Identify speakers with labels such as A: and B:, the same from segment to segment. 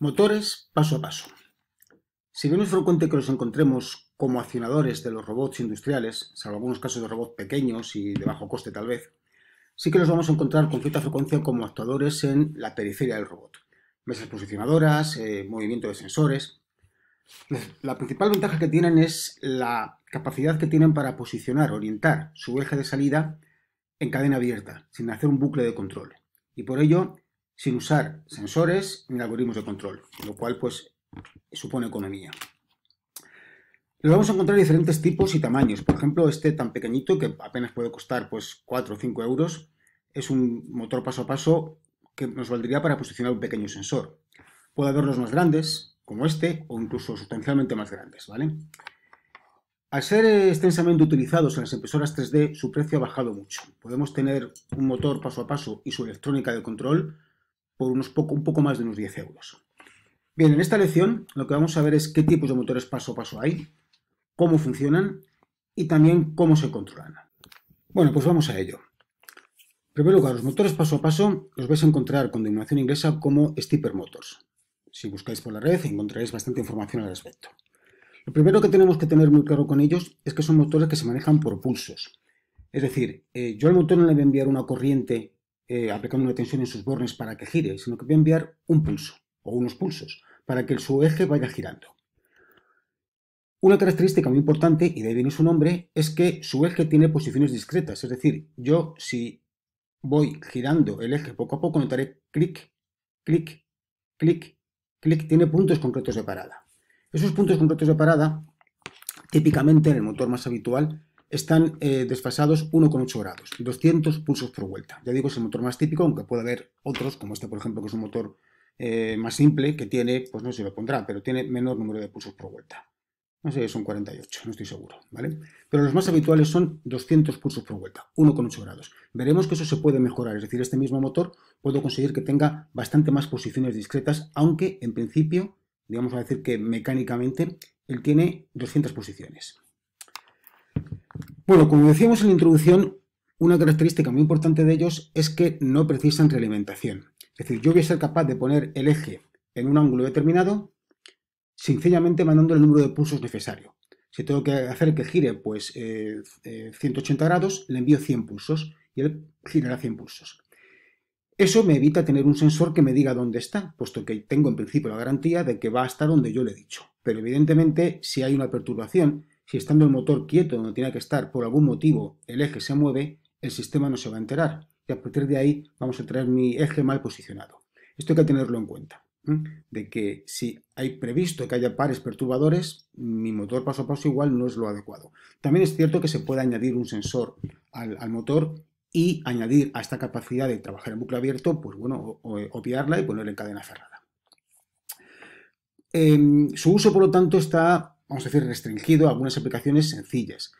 A: Motores paso a paso. Si bien es frecuente que los encontremos como accionadores de los robots industriales, salvo algunos casos de robots pequeños y de bajo coste tal vez, sí que los vamos a encontrar con cierta frecuencia como actuadores en la periferia del robot. Mesas posicionadoras, eh, movimiento de sensores. La principal ventaja que tienen es la capacidad que tienen para posicionar, orientar su eje de salida en cadena abierta, sin hacer un bucle de control. Y por ello sin usar sensores ni algoritmos de control, lo cual pues supone economía. Lo vamos a encontrar diferentes tipos y tamaños. Por ejemplo, este tan pequeñito que apenas puede costar pues 4 o 5 euros es un motor paso a paso que nos valdría para posicionar un pequeño sensor. Puede haber los más grandes, como este, o incluso sustancialmente más grandes, ¿vale? Al ser extensamente utilizados en las impresoras 3D, su precio ha bajado mucho. Podemos tener un motor paso a paso y su electrónica de control por unos poco, un poco más de unos 10 euros. Bien, en esta lección lo que vamos a ver es qué tipos de motores paso a paso hay, cómo funcionan y también cómo se controlan. Bueno, pues vamos a ello. En primer lugar, los motores paso a paso los vais a encontrar con denominación inglesa como Steeper Motors. Si buscáis por la red encontraréis bastante información al respecto. Lo primero que tenemos que tener muy claro con ellos es que son motores que se manejan por pulsos. Es decir, eh, yo al motor no le voy a enviar una corriente eh, aplicando una tensión en sus bornes para que gire, sino que voy a enviar un pulso o unos pulsos para que su eje vaya girando. Una característica muy importante, y de ahí viene su nombre, es que su eje tiene posiciones discretas, es decir, yo si voy girando el eje poco a poco notaré clic, clic, clic, clic, tiene puntos concretos de parada. Esos puntos concretos de parada, típicamente en el motor más habitual, están eh, desfasados 1,8 grados, 200 pulsos por vuelta. Ya digo, es el motor más típico, aunque puede haber otros, como este, por ejemplo, que es un motor eh, más simple, que tiene, pues no sé lo pondrá, pero tiene menor número de pulsos por vuelta. No sé, son 48, no estoy seguro, ¿vale? Pero los más habituales son 200 pulsos por vuelta, 1,8 grados. Veremos que eso se puede mejorar, es decir, este mismo motor puedo conseguir que tenga bastante más posiciones discretas, aunque en principio, digamos a decir que mecánicamente, él tiene 200 posiciones. Bueno, como decíamos en la introducción, una característica muy importante de ellos es que no precisan realimentación. Es decir, yo voy a ser capaz de poner el eje en un ángulo determinado, sencillamente mandando el número de pulsos necesario. Si tengo que hacer que gire pues 180 eh, eh, grados, le envío 100 pulsos y él girará 100 pulsos. Eso me evita tener un sensor que me diga dónde está, puesto que tengo en principio la garantía de que va a estar donde yo le he dicho. Pero evidentemente, si hay una perturbación, si estando el motor quieto donde tiene que estar por algún motivo el eje se mueve, el sistema no se va a enterar y a partir de ahí vamos a tener mi eje mal posicionado. Esto hay que tenerlo en cuenta, de que si hay previsto que haya pares perturbadores, mi motor paso a paso igual no es lo adecuado. También es cierto que se puede añadir un sensor al, motor y añadir a esta capacidad de trabajar en bucle abierto, pues bueno, obviarla y ponerla en cadena cerrada. Em, su uso, por lo tanto, está vamos a decir, restringido a algunas aplicaciones sencillas.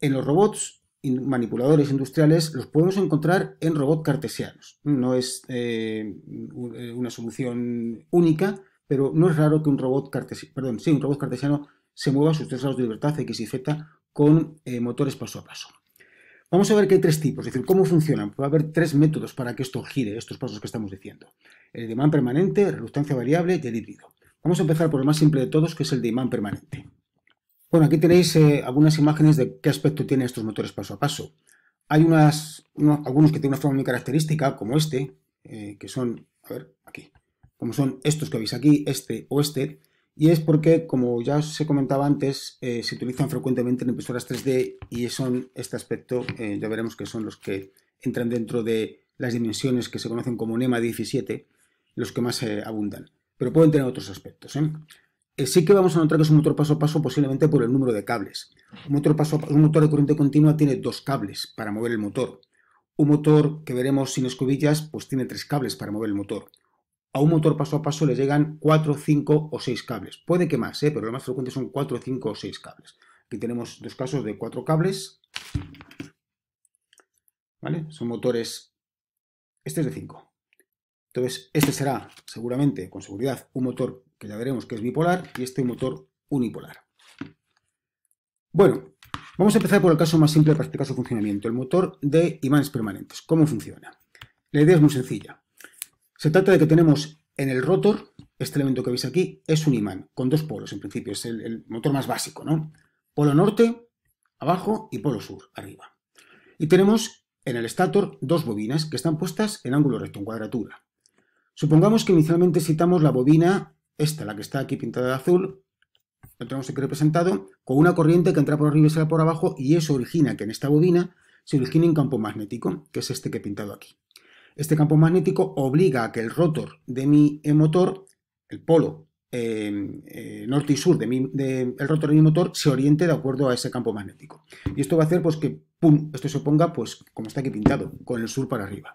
A: En los robots manipuladores industriales los podemos encontrar en robots cartesianos. No es eh, eh, una solución única, pero no es raro que un robot cartesiano, se mueva a sus tres grados de libertad X y Z con eh, motores paso a paso. Vamos a ver que hay tres tipos, es decir, cómo funcionan. Va a haber tres métodos para que esto gire, estos pasos que estamos diciendo. El demand permanente, reluctancia variable y el híbrido. Vamos a empezar por lo más simple de todos, que es el de imán permanente. Bueno, aquí tenéis eh, algunas imágenes de qué aspecto tienen estos motores paso a paso. Hay algunos que tienen una forma muy característica, como este, eh, que son, a ver, aquí, como son estos que veis aquí, este o este, y es porque, como ya os he comentado antes, eh, se utilizan frecuentemente en impresoras 3D y son este aspecto, ya veremos que son los que entran dentro de las dimensiones que se conocen como NEMA 17, los que más abundan pero pueden tener otros aspectos. ¿eh? Eh, sí que vamos a notar que es un motor paso a paso posiblemente por el número de cables. Un motor, paso de corriente continua tiene dos cables para mover el motor. Un motor que veremos sin escobillas pues tiene tres cables para mover el motor. A un motor paso a paso le llegan cuatro, cinco o seis cables. Puede que más, ¿eh? pero lo más frecuente son cuatro, cinco o seis cables. Aquí tenemos dos casos de cuatro cables. ¿Vale? Son motores... Este es de cinco. Entonces, este será seguramente, con seguridad, un motor que ya veremos que es bipolar y este un motor unipolar. Bueno, vamos a empezar por el caso más simple para explicar su funcionamiento, el motor de imanes permanentes. ¿Cómo funciona? La idea es muy sencilla. Se trata de que tenemos en el rotor, este elemento que veis aquí, es un imán con dos polos en principio, es el, el motor más básico, ¿no? Polo norte, abajo, y polo sur, arriba. Y tenemos en el estator dos bobinas que están puestas en ángulo recto, en cuadratura. Supongamos que inicialmente citamos la bobina, esta, la que está aquí pintada de azul, lo tenemos aquí representado, con una corriente que entra por arriba y sale por abajo, y eso origina que en esta bobina se origine un campo magnético, que es este que he pintado aquí. Este campo magnético obliga a que el rotor de mi motor, el polo em, eh, norte y sur del de rotor de mi motor, se oriente de acuerdo a ese campo magnético. Y esto va a hacer pues, que pum, esto se ponga, pues, como está aquí pintado, con el sur para arriba.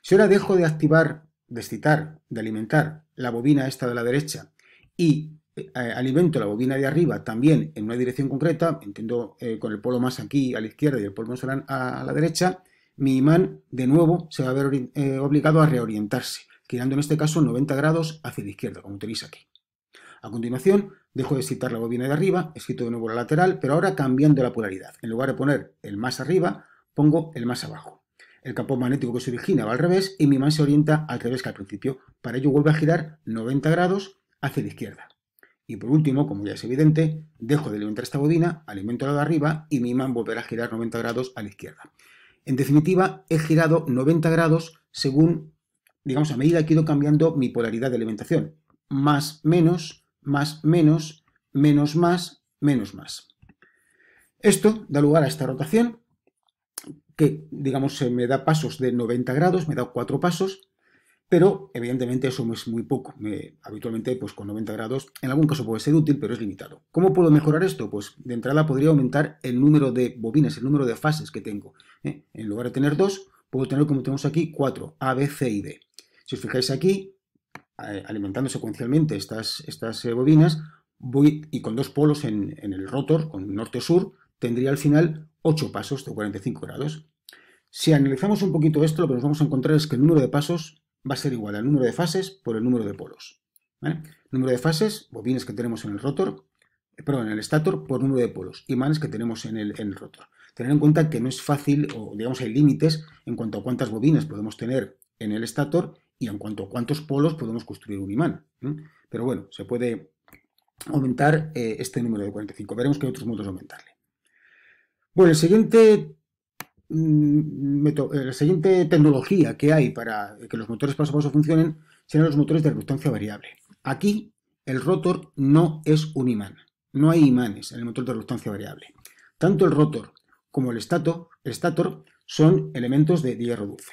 A: Si ahora dejo de activar de excitar, de alimentar la bobina esta de la derecha y eh, alimento la bobina de arriba también en una dirección concreta, entiendo eh, con el polo más aquí a la izquierda y el polo más a la derecha, mi imán de nuevo se va a ver eh, obligado a reorientarse, girando en este caso 90 grados hacia la izquierda, como tenéis aquí. A continuación, dejo de excitar la bobina de arriba, escrito de nuevo la lateral, pero ahora cambiando la polaridad. En lugar de poner el más arriba, pongo el más abajo. El campo magnético que se origina va al revés y mi imán se orienta al revés que al principio. Para ello vuelve a girar 90 grados hacia la izquierda. Y por último, como ya es evidente, dejo de alimentar esta bobina, alimento la de arriba y mi imán volverá a girar 90 grados a la izquierda. En definitiva, he girado 90 grados según, digamos, a medida que he ido cambiando mi polaridad de alimentación. Más, menos, más, menos, menos, más, menos, más. Esto da lugar a esta rotación que, digamos, me da pasos de 90 grados, me da cuatro pasos, pero evidentemente eso es muy poco. habitualmente, pues con 90 grados, en algún caso puede ser útil, pero es limitado. ¿Cómo puedo mejorar esto? Pues de entrada podría aumentar el número de bobinas, el número de fases que tengo. ¿eh? En lugar de tener dos, puedo tener, como tenemos aquí, cuatro, A, B, C y D. Si os fijáis aquí, alimentando secuencialmente estas, estas eh, bobinas, voy y con dos polos en el rotor, con norte-sur, tendría al final 8 pasos de 45 grados. Si analizamos un poquito esto, lo que nos vamos a encontrar es que el número de pasos va a ser igual al número de fases por el número de polos. Número de fases, bobines que tenemos en el rotor, eh, perdón, en el estator por número de polos, imanes que tenemos en el, rotor. Tener en cuenta que no es fácil, o digamos hay límites en cuanto a cuántas bobinas podemos tener en el estator y en cuanto a cuántos polos podemos construir un imán. Pero bueno, se puede aumentar eh, este número de 45. Veremos que hay otros modos de aumentarle. Bueno, el siguiente, mm, eh, la siguiente tecnología que hay para que los motores paso a paso funcionen serán los motores de reluctancia variable. Aquí el rotor no es un imán, no hay imanes en el motor de reluctancia variable. Tanto el rotor como el estator, stator son elementos de hierro dulce.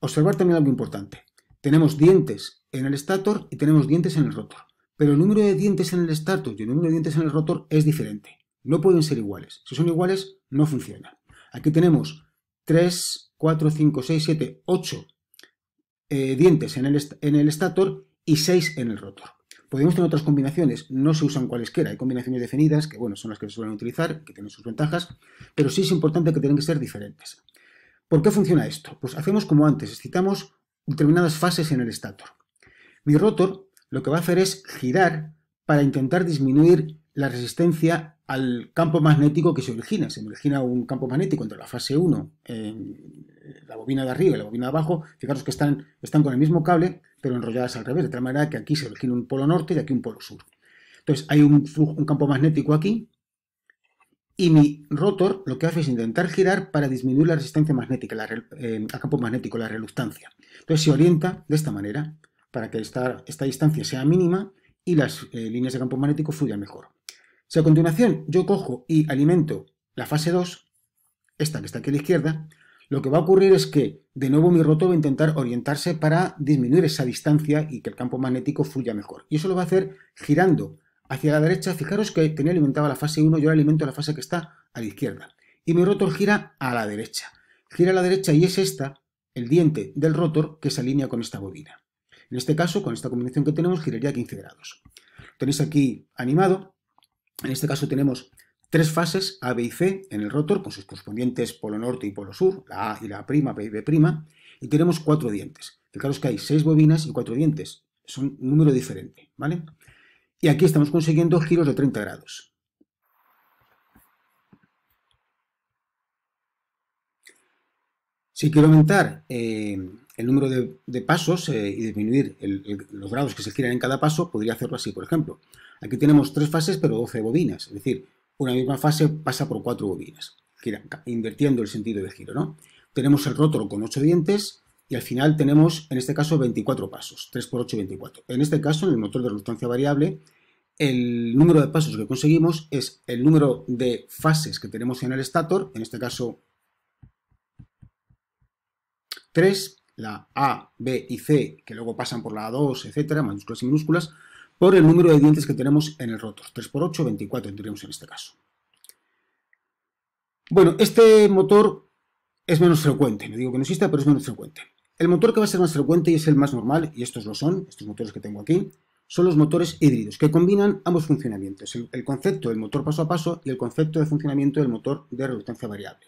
A: Observar también algo importante. Tenemos dientes en el stator y tenemos dientes en el rotor, pero el número de dientes en el estator y el número de dientes en el rotor es diferente. No pueden ser iguales. Si son iguales, no funciona. Aquí tenemos 3, 4, 5, 6, 7, 8 dientes en el, en el estator y 6 en el rotor. Podemos tener otras combinaciones, no se usan cualesquiera, hay combinaciones definidas que bueno, son las que se suelen utilizar, que tienen sus ventajas, pero sí es importante que tienen que ser diferentes. ¿Por qué funciona esto? Pues hacemos como antes, excitamos determinadas fases en el estator. Mi rotor lo que va a hacer es girar para intentar disminuir la resistencia al campo magnético que se origina. Se origina un campo magnético entre la fase 1, la bobina de arriba y la bobina de abajo. Fijaros que están, están con el mismo cable, pero enrolladas al revés, de tal manera que aquí se origina un polo norte y aquí un polo sur. Entonces hay un, un campo magnético aquí y mi rotor lo que hace es intentar girar para disminuir la resistencia magnética, el eh, campo magnético, la reluctancia. Entonces se orienta de esta manera para que esta, esta distancia sea mínima y las eh, líneas de campo magnético fluyan mejor. Si a continuación yo cojo y alimento la fase 2, esta que está aquí a la izquierda, lo que va a ocurrir es que de nuevo mi rotor va a intentar orientarse para disminuir esa distancia y que el campo magnético fluya mejor. Y eso lo va a hacer girando hacia la derecha. Fijaros que tenía alimentada la fase 1, yo ahora alimento la fase que está a la izquierda. Y mi rotor gira a la derecha. Gira a la derecha y es esta, el diente del rotor, que se alinea con esta bobina. En este caso, con esta combinación que tenemos, giraría 15 grados. Tenéis aquí animado en este caso tenemos tres fases A, B y C en el rotor con sus correspondientes polo norte y polo sur, la A y la prima, B y B', y tenemos cuatro dientes. Fijaros que hay seis bobinas y cuatro dientes, es un número diferente, ¿vale? Y aquí estamos consiguiendo giros de 30 grados. Si quiero aumentar eh, el número de, pasos eh, y disminuir los grados que se giran en cada paso, podría hacerlo así, por ejemplo. Aquí tenemos tres fases, pero 12 bobinas, es decir, una misma fase pasa por cuatro bobinas, invirtiendo el sentido de giro, ¿no? Tenemos el rótulo con ocho dientes y al final tenemos, en este caso, 24 pasos, 3 por 8, 24. En este caso, en el motor de reluctancia variable, el número de pasos que conseguimos es el número de fases que tenemos en el estator, en este caso 3, la A, B y C, que luego pasan por la A2, etcétera, mayúsculas y minúsculas, por el número de dientes que tenemos en el rotor. 3 por 8, 24 tendríamos en este caso. Bueno, este motor es menos frecuente, no digo que no exista, pero es menos frecuente. El motor que va a ser más frecuente y es el más normal, y estos lo son, estos motores que tengo aquí, son los motores híbridos, que combinan ambos funcionamientos, el, concepto del motor paso a paso y el concepto de funcionamiento del motor de reductancia variable.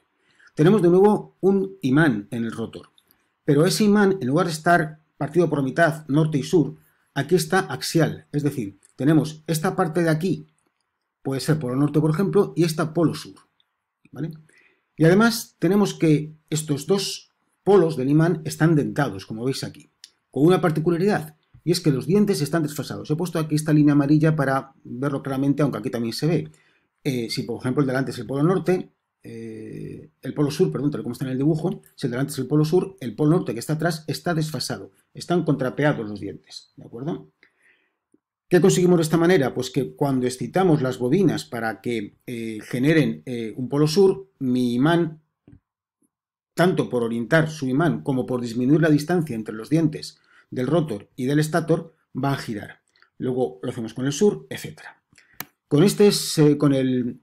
A: Tenemos de nuevo un imán en el rotor, pero ese imán, en lugar de estar partido por mitad, norte y sur, aquí está axial, es decir, tenemos esta parte de aquí, puede ser polo norte, por ejemplo, y esta polo sur. Y además tenemos que estos dos polos del imán están dentados, como veis aquí, con una particularidad, y es que los dientes están desfasados. He puesto aquí esta línea amarilla para verlo claramente, aunque aquí también se ve. Eh, si por ejemplo el delante es el polo norte, eh, el polo sur, perdón, tal como está en el dibujo, si el delante es el polo sur, el polo norte que está atrás está desfasado, están contrapeados los dientes, ¿de acuerdo? ¿Qué conseguimos de esta manera? Pues que cuando excitamos las bobinas para que eh, generen eh, un polo sur, mi imán, tanto por orientar su imán como por disminuir la distancia entre los dientes del rotor y del estator, va a girar. Luego lo hacemos con el sur, etc. Con este es, con el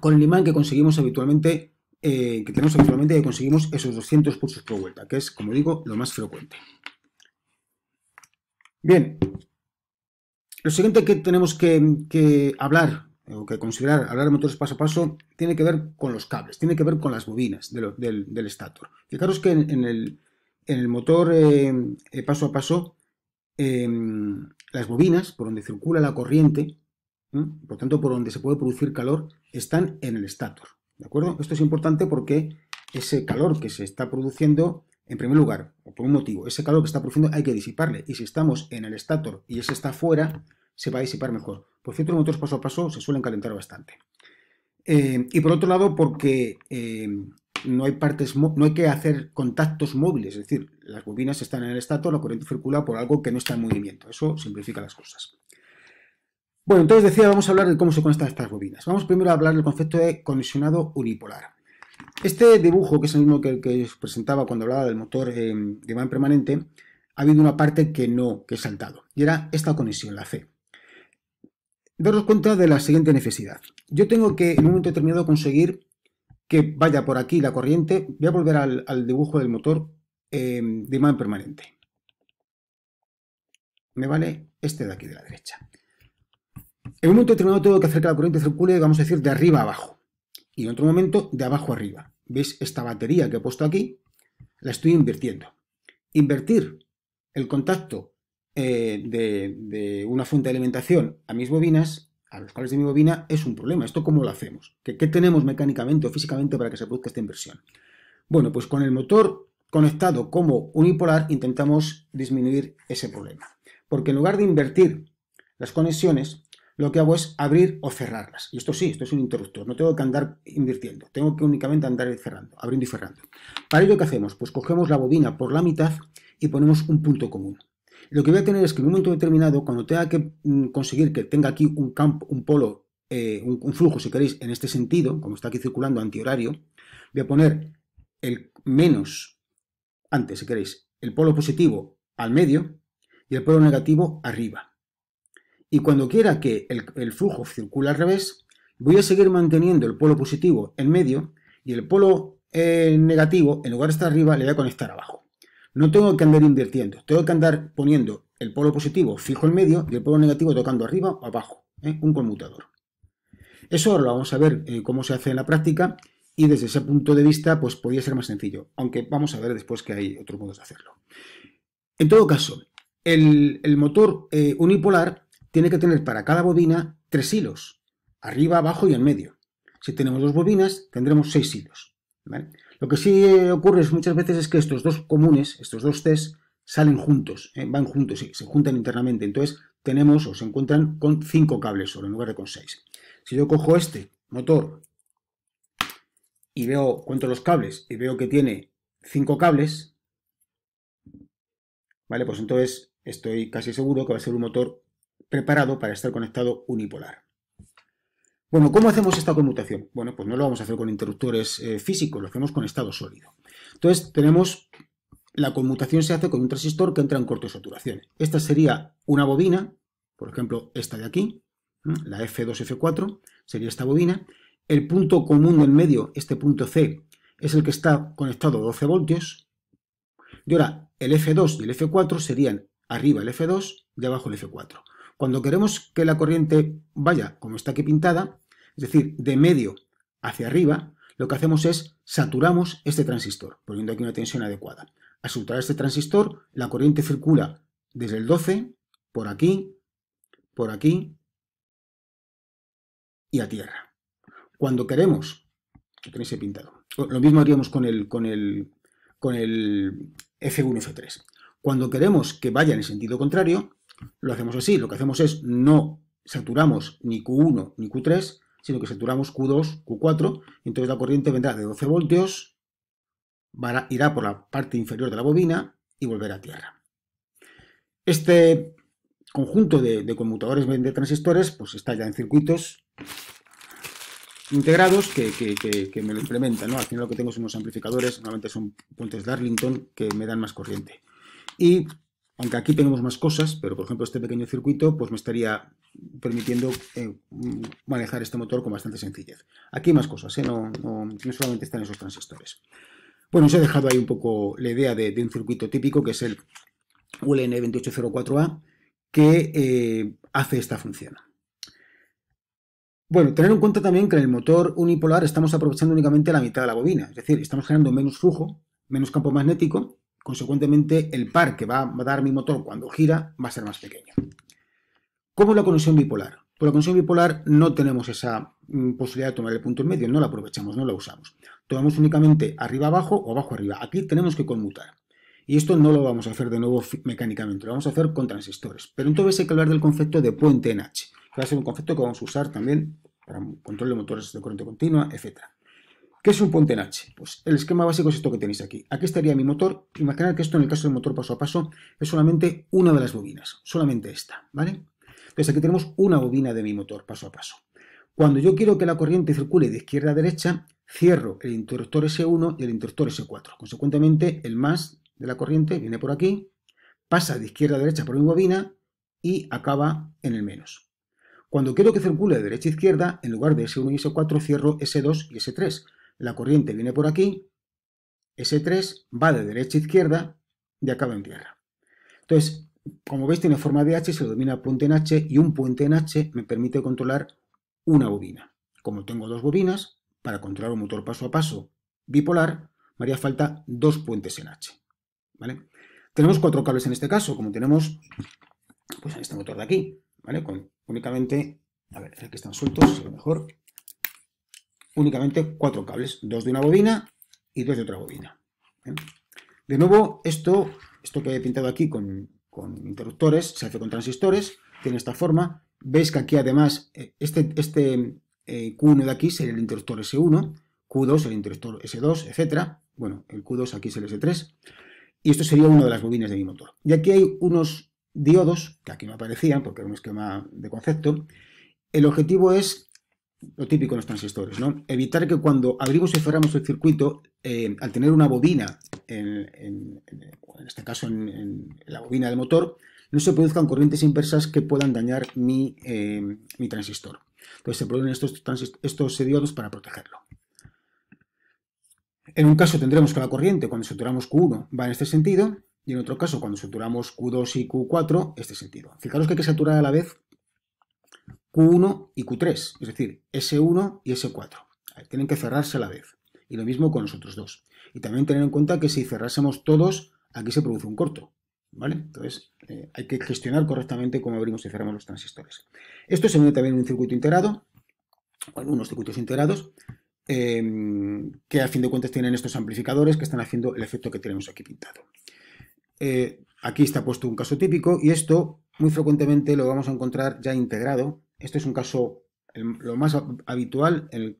A: con el imán que conseguimos habitualmente, eh, que tenemos habitualmente, conseguimos esos 200 pulsos por vuelta, que es, como digo, lo más frecuente. Bien, lo siguiente que tenemos que, hablar o que considerar, hablar de motores paso a paso, tiene que ver con los cables, tiene que ver con las bobinas del, del, Fijaros que en, el, motor eh, eh, paso a paso, em, las bobinas, por donde circula la corriente, por tanto por donde se puede producir calor, están en el estator, ¿De acuerdo? Esto es importante porque ese calor que se está produciendo, en primer lugar, o por un motivo, ese calor que está produciendo hay que disiparle. Y si estamos en el estator y ese está fuera, se va a disipar mejor. Por cierto, los motores paso a paso se suelen calentar bastante. Eh, y por otro lado, porque eh, no hay partes, no hay que hacer contactos móviles, es decir, las bobinas están en el estator, la corriente circula por algo que no está en movimiento. Eso simplifica las cosas. Bueno, entonces decía, vamos a hablar de cómo se conectan estas bobinas. Vamos primero a hablar del concepto de conexionado unipolar. Este dibujo, que es el mismo que, que os presentaba cuando hablaba del motor eh, de imán permanente, ha habido una parte que no, que he saltado, y era esta conexión, la C. Daros cuenta de la siguiente necesidad. Yo tengo que, en un momento determinado, conseguir que vaya por aquí la corriente. Voy a volver al, dibujo del motor eh, de imán permanente. Me vale este de aquí de la derecha. En un momento determinado tengo que hacer que la corriente circule, vamos a decir, de arriba a abajo. Y en otro momento, de abajo a arriba. ¿Veis esta batería que he puesto aquí? La estoy invirtiendo. Invertir el contacto eh, de, una fuente de alimentación a mis bobinas, a los cables de mi bobina, es un problema. ¿Esto cómo lo hacemos? qué tenemos mecánicamente o físicamente para que se produzca esta inversión? Bueno, pues con el motor conectado como unipolar intentamos disminuir ese problema. Porque en lugar de invertir las conexiones, lo que hago es abrir o cerrarlas. Y esto sí, esto es un interruptor, no tengo que andar invirtiendo, tengo que únicamente andar cerrando, abriendo y cerrando. Para ello, ¿qué hacemos? Pues cogemos la bobina por la mitad y ponemos un punto común. Lo que voy a tener es que en un momento determinado, cuando tenga que mm, conseguir que tenga aquí un campo, un polo, eh, un flujo, si queréis, en este sentido, como está aquí circulando antihorario, voy a poner el menos, antes si queréis, el polo positivo al medio y el polo negativo arriba. Y cuando quiera que el, flujo circule al revés, voy a seguir manteniendo el polo positivo en medio y el polo eh, negativo, en lugar de estar arriba, le voy a conectar abajo. No tengo que andar invirtiendo, tengo que andar poniendo el polo positivo fijo en medio y el polo negativo tocando arriba o abajo, ¿eh? un conmutador. Eso ahora lo vamos a ver eh, cómo se hace en la práctica y desde ese punto de vista pues podría ser más sencillo, aunque vamos a ver después que hay otros modos de hacerlo. En todo caso, el, motor unipolar tiene que tener para cada bobina tres hilos, arriba, abajo y en medio. Si tenemos dos bobinas, tendremos seis hilos. Lo que sí ocurre muchas veces es que estos dos comunes, estos dos Cs, salen juntos, ¿eh? van juntos, y se juntan internamente. Entonces tenemos o se encuentran con cinco cables sobre en lugar de con seis. Si yo cojo este motor y veo, cuento los cables y veo que tiene cinco cables, ¿vale? Pues entonces estoy casi seguro que va a ser un motor preparado para estar conectado unipolar. Bueno, ¿cómo hacemos esta conmutación? Bueno, pues no lo vamos a hacer con interruptores eh, físicos, lo hacemos con estado sólido. Entonces tenemos, la conmutación se hace con un transistor que entra en corto de saturación. Esta sería una bobina, por ejemplo, esta de aquí, la F2F4, sería esta bobina. El punto común en medio, este punto C, es el que está conectado a 12 voltios. Y ahora, el F2 y el F4 serían arriba el F2 y abajo el F4. Cuando queremos que la corriente vaya como está aquí pintada, es decir, de medio hacia arriba, lo que hacemos es saturamos este transistor, poniendo aquí una tensión adecuada. Al saturar este transistor, la corriente circula desde el 12, por aquí, por aquí y a tierra. Cuando queremos, que tenéis pintado, lo mismo haríamos con el, con el, con el F1, F3. Cuando queremos que vaya en el sentido contrario, lo hacemos así. Lo que hacemos es no saturamos ni Q1 ni Q3, sino que saturamos Q2, Q4, entonces la corriente vendrá de 12 voltios, irá por la parte inferior de la bobina y volverá a tierra. Este conjunto de, conmutadores de transistores pues está ya en circuitos integrados que, me lo implementan. Al final lo que tengo son unos amplificadores, normalmente son puentes Darlington que me dan más corriente. Y aunque aquí tenemos más cosas, pero por ejemplo este pequeño circuito pues me estaría permitiendo eh, mm, manejar este motor con bastante sencillez. Aquí más cosas, ¿eh? no, no, solamente están esos transistores. Bueno, os he dejado ahí un poco la idea de, un circuito típico que es el ULN2804A que eh, hace esta función. Bueno, tener en cuenta también que en el motor unipolar estamos aprovechando únicamente la mitad de la bobina, es decir, estamos generando menos flujo, menos campo magnético, Consecuentemente, el par que va a dar mi motor cuando gira va a ser más pequeño. ¿Cómo la conexión bipolar? Por la conexión bipolar no tenemos esa mm, posibilidad de tomar el punto en medio, no la aprovechamos, no la usamos. Tomamos únicamente arriba-abajo o abajo-arriba. Aquí tenemos que conmutar. Y esto no lo vamos a hacer de nuevo mecánicamente, lo vamos a hacer con transistores. Pero entonces hay que hablar del concepto de puente en H, que va a ser un concepto que vamos a usar también para control de motores de corriente continua, etcétera. ¿Qué es un puente en H? Pues el esquema básico es esto que tenéis aquí. Aquí estaría mi motor. Imaginad que esto en el caso del motor paso a paso es solamente una de las bobinas, solamente esta, ¿vale? Entonces aquí tenemos una bobina de mi motor paso a paso. Cuando yo quiero que la corriente circule de izquierda a derecha, cierro el interruptor S1 y el interruptor S4. Consecuentemente, el más de la corriente viene por aquí, pasa de izquierda a derecha por mi bobina y acaba en el menos. Cuando quiero que circule de derecha a izquierda, en lugar de S1 y S4, cierro S2 y S3 la corriente viene por aquí, s 3 va de derecha a izquierda y acaba en tierra. Entonces, como veis, tiene forma de H, se domina puente en H y un puente en H me permite controlar una bobina. Como tengo dos bobinas, para controlar un motor paso a paso bipolar, me haría falta dos puentes en H. Tenemos cuatro cables en este caso, como tenemos pues, en este motor de aquí, ¿vale? con únicamente, a ver, aquí están sueltos, es lo mejor, únicamente cuatro cables, dos de una bobina y dos de otra bobina. ¿eh? De nuevo, esto, esto que he pintado aquí con, interruptores, se hace con transistores, tiene esta forma. Veis que aquí además, eh, este, este eh, Q1 de aquí sería el interruptor S1, Q2 el interruptor S2, etc. Bueno, el Q2 aquí es el S3. Y esto sería una de las bobinas de mi motor. Y aquí hay unos diodos, que aquí no aparecían porque era un esquema de concepto. El objetivo es lo típico en los transistores, ¿no? Evitar que cuando abrimos y cerramos el circuito, eh, al tener una bobina, en, este caso en, la bobina del motor, no se produzcan corrientes inversas que puedan dañar mi, eh, transistor. Entonces se producen estos, estos diodos para protegerlo. En un caso tendremos que la corriente cuando saturamos Q1 va en este sentido, y en otro caso cuando saturamos Q2 y Q4, este sentido. Fijaros que hay que saturar a la vez Q1 y Q3, es decir, S1 y S4. Tienen que cerrarse a la vez. Y lo mismo con los otros dos. Y también tener en cuenta que si cerrásemos todos, aquí se produce un corto. ¿Vale? Entonces, eh, hay que gestionar correctamente cómo abrimos y cerramos los transistores. Esto se mide también en un circuito integrado, bueno, unos circuitos integrados, em, que a fin de cuentas tienen estos amplificadores que están haciendo el efecto que tenemos aquí pintado. Eh, aquí está puesto un caso típico y esto muy frecuentemente lo vamos a encontrar ya integrado este es un caso lo más habitual en,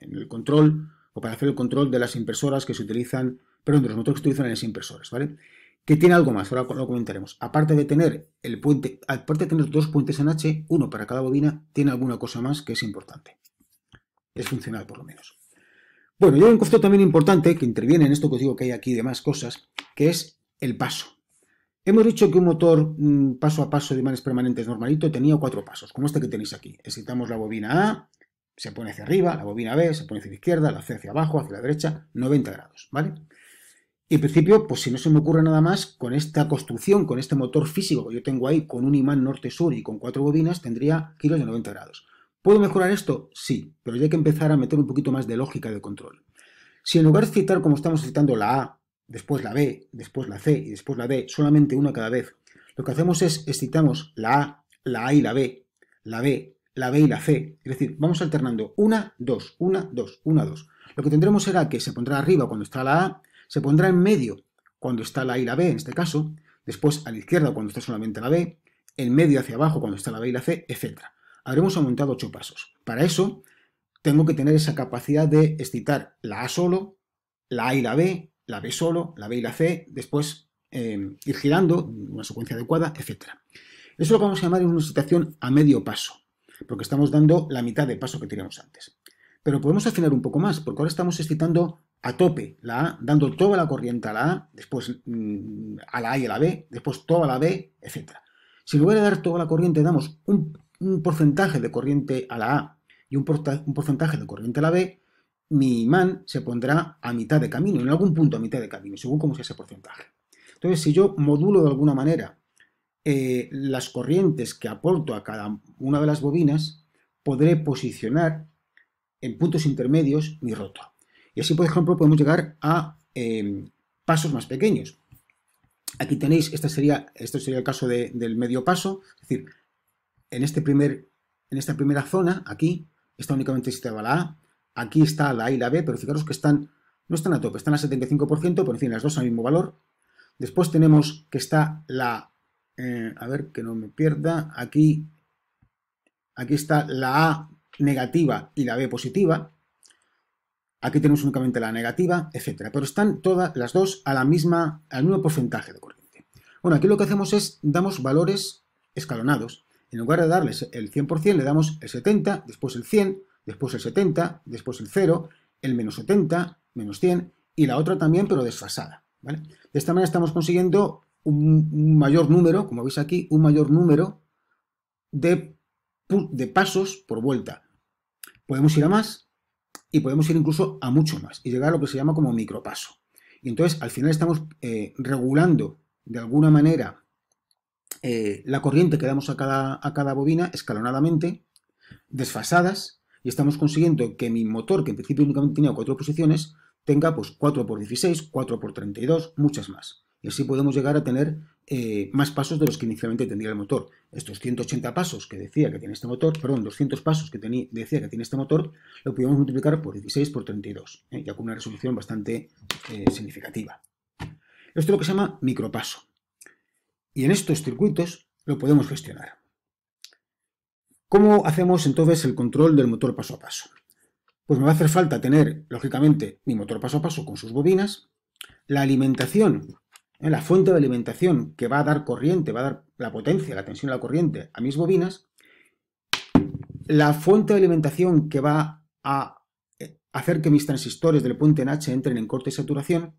A: el control o para hacer el control de las impresoras que se utilizan, perdón, de los motores que se utilizan en las impresoras, ¿vale? Que tiene algo más, ahora lo comentaremos. Aparte de tener el puente, aparte tener dos puentes en H, uno para cada bobina, tiene alguna cosa más que es importante. Es funcional, por lo menos. Bueno, y hay un concepto también importante que interviene en esto que os digo que hay aquí de más cosas, que es el paso. Hemos dicho que un motor mm, paso a paso de imanes permanentes normalito tenía cuatro pasos, como este que tenéis aquí. Excitamos la bobina A, se pone hacia arriba, la bobina B se pone hacia la izquierda, la C hacia abajo, hacia la derecha, 90 grados, ¿vale? Y en principio, pues si no se me ocurre nada más, con esta construcción, con este motor físico que yo tengo ahí, con un imán norte-sur y con cuatro bobinas, tendría kilos de 90 grados. ¿Puedo mejorar esto? Sí, pero ya hay que empezar a meter un poquito más de lógica de control. Si en lugar de citar como estamos citando la A, después la B, después la C y después la D, solamente una cada vez. Lo que hacemos es excitamos la A, la A y la B, la B, la B y la C. Es decir, vamos alternando una, dos, una, dos, una, dos. Lo que tendremos será que se pondrá arriba cuando está la A, se pondrá en medio cuando está la A y la B en este caso, después a la izquierda cuando está solamente la B, en medio hacia abajo cuando está la B y la C, etc. Habremos aumentado ocho pasos. Para eso tengo que tener esa capacidad de excitar la A solo, la A y la B, la B solo, la B y la C, después em, ir girando, una secuencia adecuada, etc. Eso lo vamos a llamar una situación a medio paso, porque estamos dando la mitad de paso que teníamos antes. Pero podemos afinar un poco más, porque ahora estamos excitando a tope la A, dando toda la corriente a la A, después mm, a la A y a la B, después toda la B, etc. Si en lugar de dar toda la corriente damos un, porcentaje de corriente a la A y un porcentaje de corriente a la B, mi imán se pondrá a mitad de camino, en algún punto a mitad de camino, según cómo sea ese porcentaje. Entonces, si yo modulo de alguna manera eh, las corrientes que aporto a cada una de las bobinas, podré posicionar en puntos intermedios mi rotor. Y así, por ejemplo, podemos llegar a em, pasos más pequeños. Aquí tenéis, este sería, sería el caso del medio paso, es decir, en, este primer, en esta primera zona, aquí, está únicamente situada este la A, Aquí está la A y la B, pero fijaros que están, no están a tope, están al 75%, por fin, las dos al mismo valor. Después tenemos que está la, eh, a ver que no me pierda, aquí, aquí está la A negativa y la B positiva. Aquí tenemos únicamente la negativa, etcétera. Pero están todas las dos a la misma, al mismo porcentaje de corriente. Bueno, aquí lo que hacemos es damos valores escalonados. En lugar de darles el 100%, le damos el 70, después el 100, después el 70, después el 0, el menos 70, menos 100 y la otra también, pero desfasada. De esta manera estamos consiguiendo un, mayor número, como veis aquí, un mayor número de, pasos por vuelta. Podemos ir a más y podemos ir incluso a mucho más y llegar a lo que se llama como micropaso. Y entonces al final estamos eh, regulando de alguna manera eh, la corriente que damos a cada bobina escalonadamente, desfasadas, y estamos consiguiendo que mi motor, que en principio únicamente tenía cuatro posiciones, tenga pues 4x16, 4x32, muchas más. Y así podemos llegar a tener eh, más pasos de los que inicialmente tendría el motor. Estos 180 pasos que decía que tiene este motor, perdón, 200 pasos que tenía, decía que tiene este motor, lo podemos multiplicar por 16 por 32, ¿eh? ya con una resolución bastante eh, significativa. Esto es lo que se llama micropaso. Y en estos circuitos lo podemos gestionar. ¿Cómo hacemos entonces el control del motor paso a paso? Pues me va a hacer falta tener, lógicamente, mi motor paso a paso con sus bobinas, la alimentación, ¿eh? la fuente de alimentación que va a dar corriente, va a dar la potencia, la tensión, la corriente a mis bobinas, la fuente de alimentación que va a eh, hacer que mis transistores del puente en H entren en corte y saturación,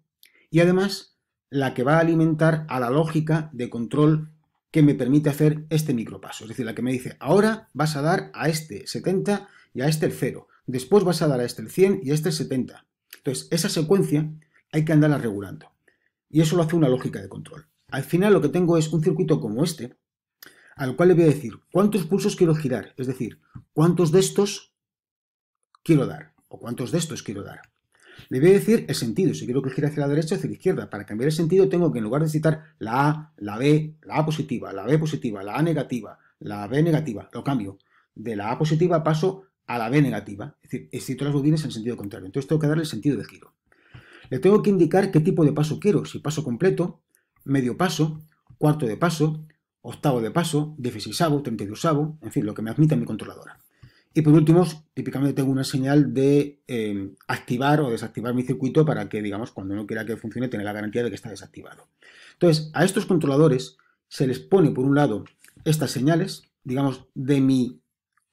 A: y además la que va a alimentar a la lógica de control que me permite hacer este micropaso. Es decir, la que me dice, ahora vas a dar a este 70 y a este el 0. Después vas a dar a este el 100 y a este el 70. Entonces, esa secuencia hay que andarla regulando. Y eso lo hace una lógica de control. Al final lo que tengo es un circuito como este, al cual le voy a decir cuántos pulsos quiero girar. Es decir, cuántos de estos quiero dar o cuántos de estos quiero dar. Le voy a decir el sentido. Si quiero que gire hacia la derecha, hacia la izquierda. Para cambiar el sentido tengo que en lugar de citar la A, la B, la A positiva, la B positiva, la A negativa, la B negativa, lo cambio. De la A positiva paso a la B negativa. Es decir, excito las bobines en sentido contrario. Entonces tengo que darle el sentido del giro. Le tengo que indicar qué tipo de paso quiero. Si paso completo, medio paso, cuarto de paso, octavo de paso, dieciséisavo, 32 y en fin, lo que me admita mi controladora. Y por último, típicamente tengo una señal de em, activar o desactivar mi circuito para que, digamos, cuando no quiera que funcione, tenga la garantía de que está desactivado. Entonces, a estos controladores se les pone, por un lado, estas señales, digamos, de mi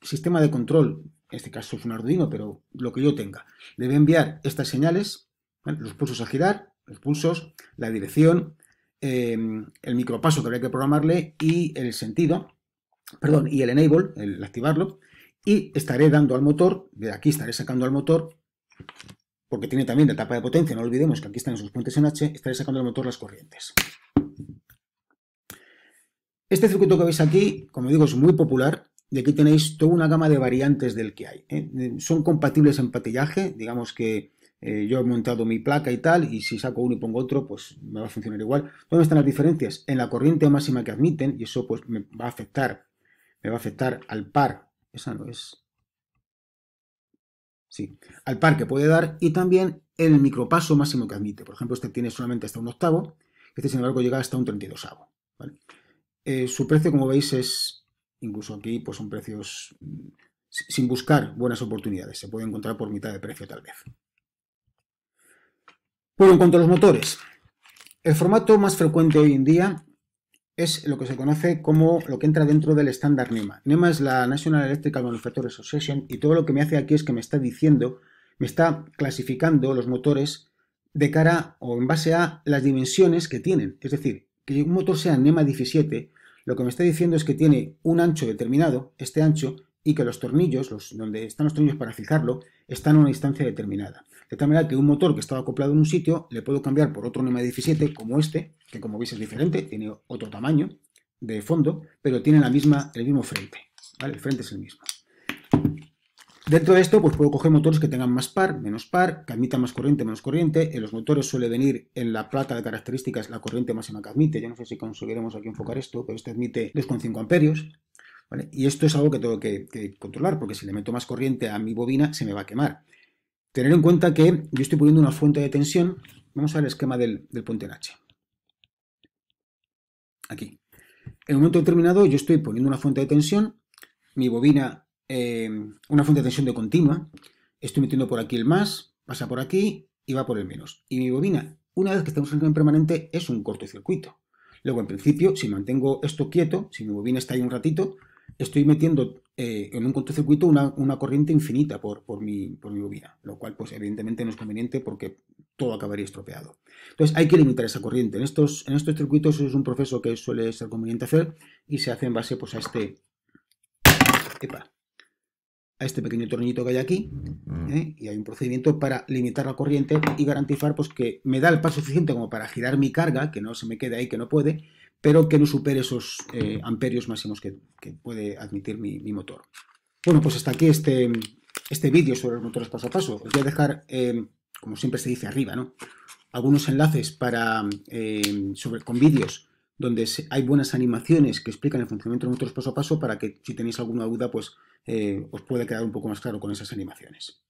A: sistema de control, en este caso es un Arduino, pero lo que yo tenga, le voy a enviar estas señales, los pulsos a girar, los pulsos, la dirección, em, el micropaso que habría que programarle y el sentido, perdón, y el enable, el activarlo, y estaré dando al motor, de aquí estaré sacando al motor, porque tiene también la etapa de potencia, no olvidemos que aquí están esos puentes en H, estaré sacando al motor las corrientes. Este circuito que veis aquí, como digo, es muy popular y aquí tenéis toda una gama de variantes del que hay. ¿eh? Son compatibles en patillaje, digamos que eh, yo he montado mi placa y tal, y si saco uno y pongo otro, pues me va a funcionar igual. ¿Dónde están las diferencias? En la corriente máxima que admiten, y eso pues me va a afectar, me va a afectar al par esa es. Sí, al par que puede dar y también en el micropaso máximo que admite. Por ejemplo, este tiene solamente hasta un octavo, este sin embargo llega hasta un 32 ¿vale? Eh, su precio, como veis, es incluso aquí, pues son precios sin buscar buenas oportunidades. Se puede encontrar por mitad de precio tal vez. Bueno, en cuanto a los motores, el formato más frecuente hoy en día es lo que se conoce como lo que entra dentro del estándar NEMA. NEMA es la National Electrical Manufacturers Association y todo lo que me hace aquí es que me está diciendo, me está clasificando los motores de cara o en base a las dimensiones que tienen. Es decir, que un motor sea NEMA 17, lo que me está diciendo es que tiene un ancho determinado, este ancho, y que los tornillos, los, donde están los tornillos para fijarlo, está en una distancia determinada. De tal manera que un motor que estaba acoplado en un sitio le puedo cambiar por otro de 17 como este, que como veis es diferente, tiene otro tamaño de fondo, pero tiene la misma, el mismo frente. El frente es el mismo. Dentro de esto, pues puedo coger motores que tengan más par, menos par, que admitan más corriente, menos corriente. En los motores suele venir en la plata de características la corriente máxima que admite. Yo no sé si conseguiremos aquí enfocar esto, pero este admite 2,5 amperios. Y esto es algo que tengo que, controlar, porque si le meto más corriente a mi bobina, se me va a quemar. Tener en cuenta que yo estoy poniendo una fuente de tensión. Vamos a ver esquema del, del puente en H. Aquí. En un momento determinado yo estoy poniendo una fuente de tensión, mi bobina, eh, una fuente de tensión de continua, estoy metiendo por aquí el más, pasa por aquí y va por el menos. Y mi bobina, una vez que estamos en permanente, es un cortocircuito. Luego, en principio, si mantengo esto quieto, si mi bobina está ahí un ratito, estoy metiendo eh, en un contracircuito una, corriente infinita por, mi, por bobina, lo cual pues evidentemente no es conveniente porque todo acabaría estropeado. Entonces hay que limitar esa corriente. En estos, en estos circuitos es un proceso que suele ser conveniente hacer y se hace en base pues, a este... a este pequeño tornillito que hay aquí mm. ¿eh? y hay un procedimiento para limitar la corriente y garantizar pues, que me da el paso suficiente como para girar mi carga, que no se me quede ahí, que no puede, pero que no supere esos eh, amperios máximos que, puede admitir mi, motor. Bueno, pues hasta aquí este, este vídeo sobre los motores paso a paso. Os voy a dejar, eh, como siempre se dice arriba, ¿no? algunos enlaces para, eh, sobre, con vídeos donde hay buenas animaciones que explican el funcionamiento de los motores paso a paso para que si tenéis alguna duda, pues os pueda quedar un poco más claro con esas animaciones.